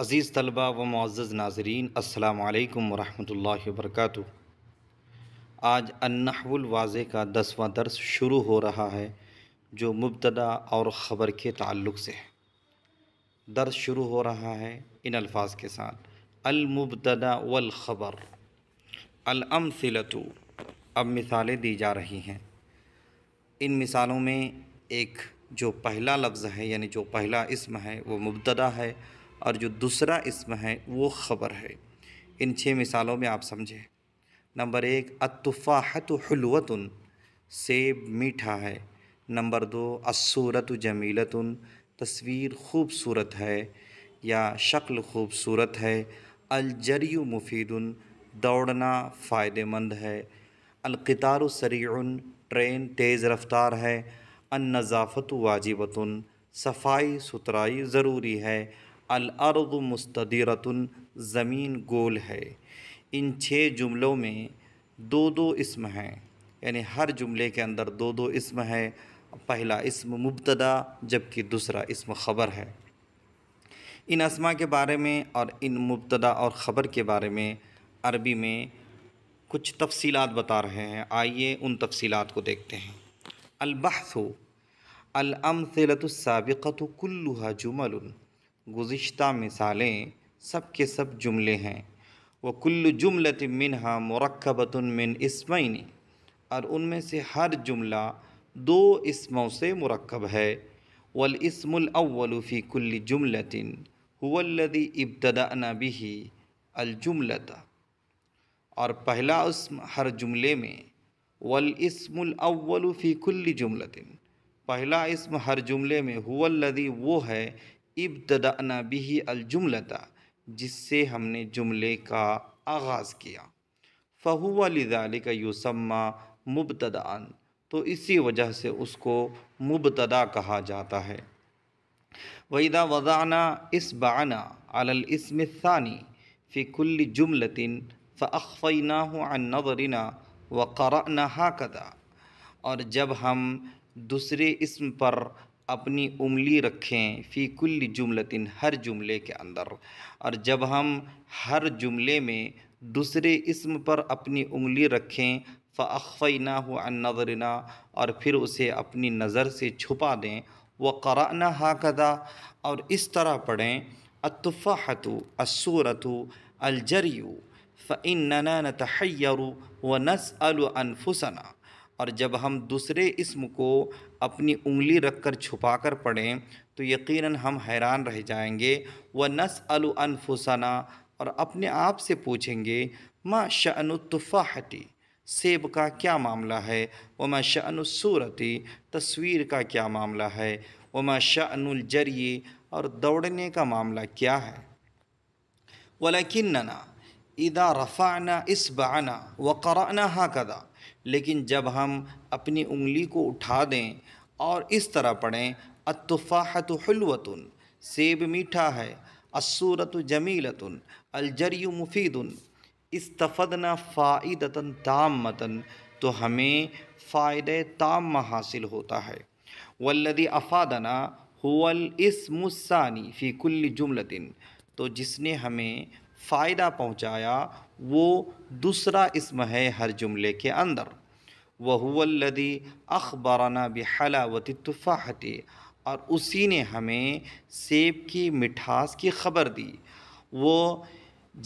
अज़ीज़ तलबा व मुआज़ नाजरीन अल्लाम वरहमल वर्क आज अन्नाहुलवाज़ का दसवा दर्स शुरू हो रहा है जो मुबतदा और ख़बर के ताल्लुक से है दर्स शुरू हो रहा है इन अल्फाज के साथ अलमुबतदा वलख़बर अलमसिलतु अब मिसालें दी जा रही हैं इन मिसालों में एक जो पहला लफ्ज़ है यानी जो पहला इसम है वो मुबतदा है और जो दूसरा इसम है वो ख़बर है इन छः मिसालों में आप समझें नंबर एक अतफ़ाहत सेब मीठा है नंबर दो असूरत जमीलतन तस्वीर खूबसूरत है या शक्ल खूबसूरत है अलजरी मुफीदन दौड़ना फ़ायदेमंद है अलकतार सरीन ट्रेन तेज़ रफ्तार है अन नजाफ़त वाजिबत सफाई सुथराई ज़रूरी है अलअर्द मुस्तरतन ज़मीन गोल है इन छः जुमलों में दो दो इसम हैं यानी हर जुमले के अंदर दो दो इसम है पहला इसम मुबतदा जबकि दूसरा इसम ख़बर है इन असमा के बारे में और इन मुबतदा और ख़बर के बारे में अरबी में कुछ तफसीलात बता रहे हैं आइए उन तफसीलात को देखते हैं अलबहसु अलमसलतुसाबिक़त कुल्लुहा जुमल गुज्त मिसालें सब के सब जुमले हैं वह कुल्ल जुमलत मिनहा मरकबतन मिन इसमिन और उनमें से हर जुमला दो इसमों से मरकब है वल कुल कुल्ल जुमलतिन हुवल्लदी इब्तदा बिही अलजुमलता और पहला इसम हर जुमले में वल कुल कुल्ल जुमलतिन पहला इसम हर जुमले में हुदी वो है इब्तदाना बिही अलजुमलता जिससे हमने जुमले का आगाज़ किया फ़हू लिदाल का यूसम्मा मुबतदान तो इसी वजह से उसको मुबतदा कहा जाता है वईदा वज़ाना इस बाना अलल इसम फ़ानी फ़िकुल्ल जुमलतिन फ़अफ़ना नवरना व नहा कदा और जब हम दूसरे इसम पर अपनी उंगली रखें फ़ी कुल जुमलतिन हर जुमले के अंदर और जब हम हर जुमले में दूसरे इसम पर अपनी उंगली रखें फ़ाफ़ना हो नजरना और फिर उसे अपनी नज़र से छुपा दें व कराना हाकदा और इस तरह पढ़ें अतफ़ाहतु असूरतु अलजरियु फ़ नना नतहैरु व नस अनफुसना और जब हम दूसरे इसम को अपनी उंगली रख कर छुपा कर पढ़ें तो यकीनन हम हैरान रह जाएंगे व नस अलफुसना और अपने आप से पूछेंगे माँ शनुतफ़ाहटी सेब का क्या मामला है व माँ शनुसूरती तस्वीर का क्या मामला है व माँ शनुलजरिए और दौड़ने का मामला क्या है ना इदा रफ़ाना इस बाना व कराना हाकदा लेकिन जब हम अपनी उंगली को उठा दें और इस तरह पढ़ें अतफ़ाहत हलवतुन सेब मीठा है असूरत जमीलतन अलजरी मुफीदन इस्तफ़दना फ़ायदतन ताम मतन तो हमें फ़ायद ताम हासिल होता है वल्लदी अफ़ादना हुवल मुस्सानी फ़ी कुल्ली जुमलतिन तो जिसने हमें फ़ायदा पहुँचाया वो दूसरा इसम है हर जुमले के अंदर वहुल्लदी अखबराना बहलावत तुफ़ाहती और उसी ने हमें सेब की मिठास की खबर दी वो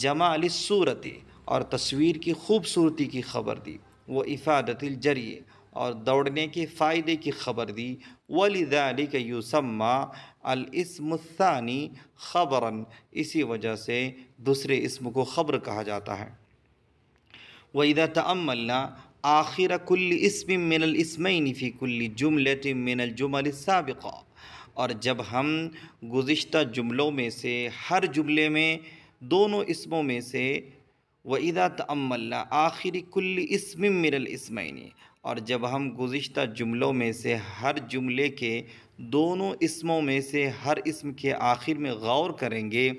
जमाल सूरत और तस्वीर की खूबसूरती की खबर दी वो इफ़ादतिल जरिए और दौड़ने के फ़ायदे की खबर दी के यूसम्मा इसमुस्सानी ख़बरन इसी वजह से दूसरे इसम को ख़बर कहा जाता है वईदा तमल्ला आखिर कुल इसम मिनल इसमैन फ़ी कुल्ली जुमलत मिनल जुमल सबक़ा और जब हम गुज्त जुमलों में से हर जुमले में दोनों इसमों में से वईदा तमल्ला आखिर कुल इसम मिनल इसमैनी और जब हम गुज्त जुमलों में से हर जुमले के दोनों इसमों में से हर इसम के आखिर में गौर करेंगे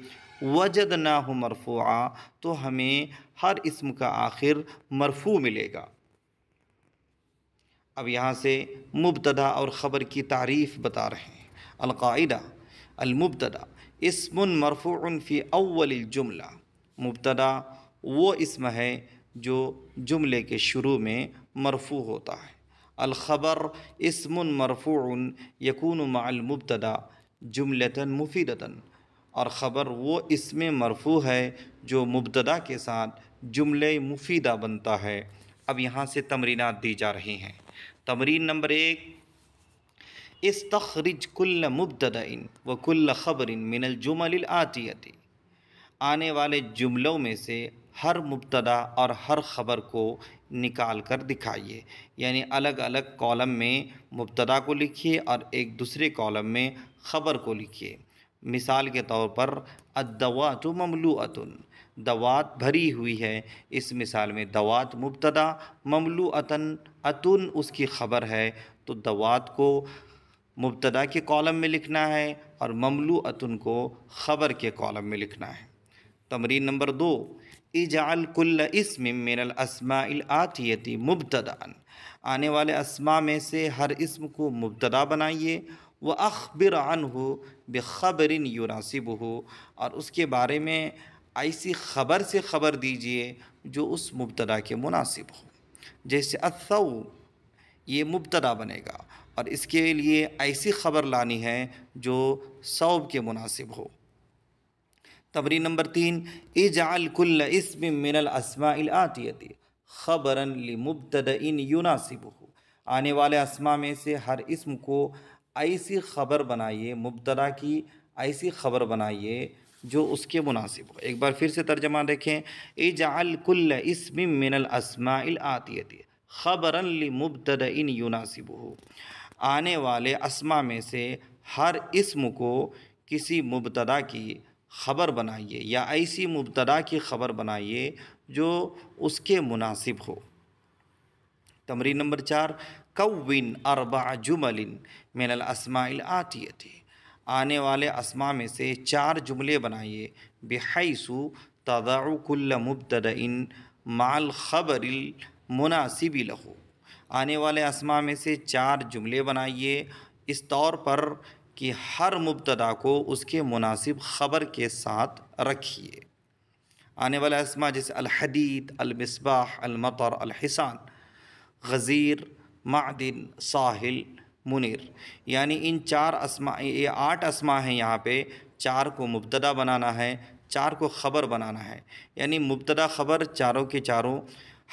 वजद ना हो मरफूआ तो हमें हर इसम का आखिर मरफू मिलेगा अब यहाँ से मुबतदा और ख़बर की तारीफ़ बता रहे हैं अलकायदा अलमुबतदा इसमन मरफून अव्वल जुमला मुबतदा वो इसम है जो जुमले के शुरू में मरफू होता है अलखबर इसमन मरफून यकून मालमुबतदा जुमलता मुफीदता और ख़बर वो इसमें मरफू है जो मुबतदा के साथ जुमले मुफीदा बनता है अब यहाँ से तमरीनात दी जा रही हैं तमरीन नंबर एक इस तखरज कुल्ल इन व कुल्ल ख़बर मिनल जुमल आतीयती आने वाले जुमलों में से हर मुबतदा और हर ख़बर को निकाल कर दिखाइए यानी अलग अलग कॉलम में मुबतदा को लिखिए और एक दूसरे कॉलम में ख़बर को लिखिए मिसाल के तौर पर अदवात ममलूअतन दवात भरी हुई है इस मिसाल में दवात मुबतदा ममलूअतन अतुन उसकी ख़बर है तो दवात को मुबतदा के कॉलम में लिखना है और ममलूअतन को ख़बर के कॉलम में लिखना है तमरीन नंबर दो इजाकुल्ल इसम मिनल असमाआतियती मुबतदान आने वाले असमा में से हर इसम को मुबतदा बनाइए व अखबिर हो बेखबरिन युनासिब हो और उसके बारे में ऐसी ख़बर से ख़बर दीजिए जो उस मुबतदा के मुनासिब हो जैसे असऊ ये मुबतदा बनेगा और इसके लिए ऐसी ख़बर लानी है जो सऊब के मुनासिब हो तबरी नंबर तीन इजाकुल्ल इसम मिनल असमाआती खबर मुबतद इन यूनासिब आने वाले असमा में से हर इसम को ऐसी ख़बर बनाइए मुबतदा की ऐसी ख़बर बनाइए जो उसके मुनासिब हो एक बार फिर से तर्जमा देखें इजाकुल्ल इसम मिनल असमाआती खबर मुबत इन यूनासिब आने वाले असमा में से हर इसम को किसी मुबतदा की ख़बर बनाइए या ऐसी मुबतदा की ख़बर बनाइए जो उसके मुनासिब हो तमरी नंबर चार कविन अरबा जुमलिन मिनल असमाइल आती थी आने वाले असमा में से चार जुमले बनाइए बेहसु तदाकुल्ल मुबतद इन माल खबर मुनासिबी लहो आने वाले असमा में से चार जुमले बनाइए इस तौर पर कि हर मुबतदा को उसके मुनासिब ख़बर के साथ रखिए आने वाला इसमा जैसे अलहदीद अलमिसबाह अलमतर अलहसान गज़ीर मादिन साहिल मुनिर यानी इन चार असमा ये आठ असमा हैं यहाँ पे चार को मुबतदा बनाना है चार को ख़बर बनाना है यानी मुबतदा ख़बर चारों के चारों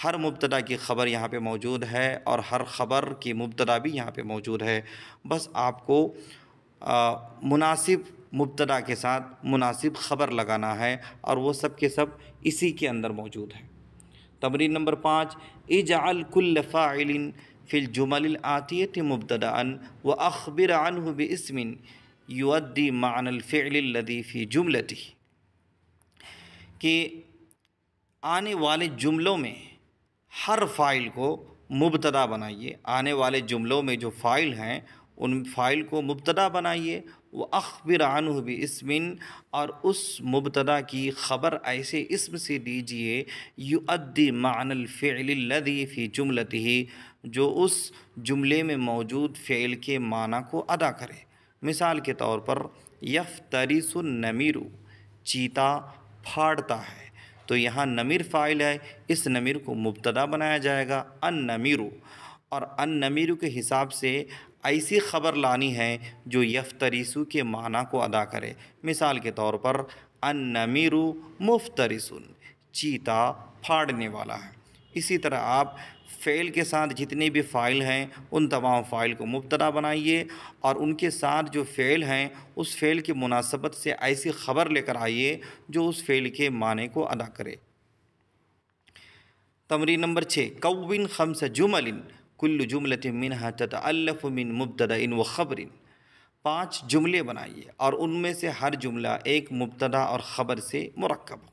हर मुबतदा की ख़बर यहाँ पे मौजूद है और हर ख़बर की मुबतदा भी यहाँ पे मौजूद है बस आपको मुनासिब मुबतदा के साथ मुनासिब ख़बर लगाना है और वो सब के सब इसी के अंदर मौजूद है तमरीन नंबर पाँच इजाकुल्फ़ाइलिन फ़िल जुमल आतियत मुबतदान व अखबर अनहु बस्मिन युद्दी मानलफ़िलदीफ़ी जुमलती कि आने वाले जुमलों में हर फ़ाइल को मुबतदा बनाइए आने वाले जुमलों में जो फ़ाइल हैं उन फ़ाइल को मुबतदा बनाइए व अखबिर अनह भी इसमिन और उस मुबतदा की ख़बर ऐसे इसम से दीजिए युद्दी मानलफ़ी फ़ी जुमलत ही जो उस जुमले में मौजूद फ़ैल के माना को अदा करे मिसाल के तौर पर यफ तरीसनमीरू चीता फाड़ता है तो यहाँ नमीर फ़ाइल है इस नमीर को मुबतदा बनाया जाएगा अन नमीरु और अन नमीरु के हिसाब से ऐसी ख़बर लानी है जो यफ्तरीसु के माना को अदा करे मिसाल के तौर पर अन्नमीरू मुफ्तरीसुन चीता फाड़ने वाला है इसी तरह आप फ़ेल के साथ जितने भी फ़ाइल हैं उन तमाम फ़ाइल को मुबतदा बनाइए और उनके साथ जो फ़ेल हैं उस फ़ेल की मुनासबत से ऐसी ख़बर लेकर आइए जो उस फ़ेल के माने को अदा करे तमरीन नंबर छः कौविन ख़मस जुमलिन कुल्ल जुमलत मिन अल्लफ़ मिन मुबतदा इन व ख़बरिन पाँच जुमले बनाइए और उनमें से हर जुमला एक मुबतदा और ख़बर से मरकब हो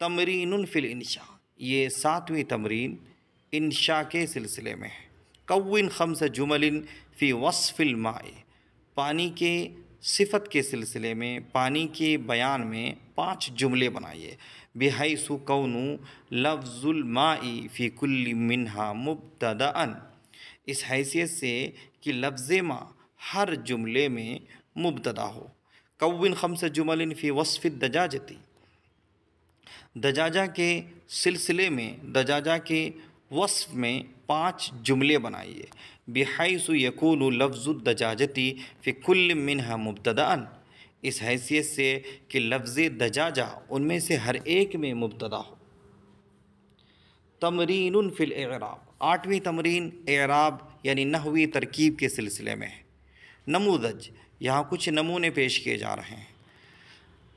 तमरीन फ़िल इनशा ये सातवीं तमरीन इनशा के सिलसिले में है कौन खम्स जुमलिन फ़ी वसफ़िल माए पानी के सिफत के सिलसिले में पानी के बयान में पाँच जुमले बनाइए बेहसु कौन फ़ी कुल मिनहा अन इस हैसियत से कि लफ्ज़ माँ हर जुमले में मुबतदा हो कौन ख़म से जुमलिन फ़ी वसफ़ दजाजती दजाजा के सिलसिले में दजाजा के वसफ़ में पाँच जुमले बनाइए बेहसु यकून लफ्ज़ दजाजती फ़िकुल्ल मिनहा अन इस हैसियत से कि लफ्ज़ दजाजा उनमें से हर एक में मुबतदा हो तमरीन फिल एराब आठवीं तमरीन एराब यानी नहवी तरकीब के सिलसिले में है नमोदज यहाँ कुछ नमूने पेश किए जा रहे हैं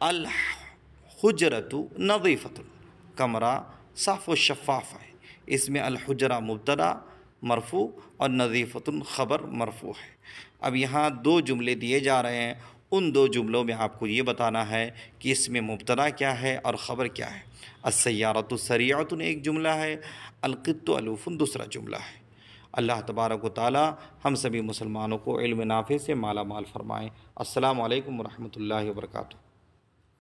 अल हजरतु नवीफ़तुल कमरा साफ़ व शफाफ है इसमें अलहजरा मुबतदा मरफू और नदीफ़तुल ख़बर मरफू है अब यहाँ दो जुमले दिए जा रहे हैं उन दो जुमलों में आपको ये बताना है कि इसमें मुबतला क्या है और ख़बर क्या है असैारत सरियातन एक जुमला है अलकत दूसरा जुमला है अल्लाह तबारक ताली हम सभी मुसलमानों को इल्म नाफे से माला माल फरमाएँ अल्लाम वरहमल वर्का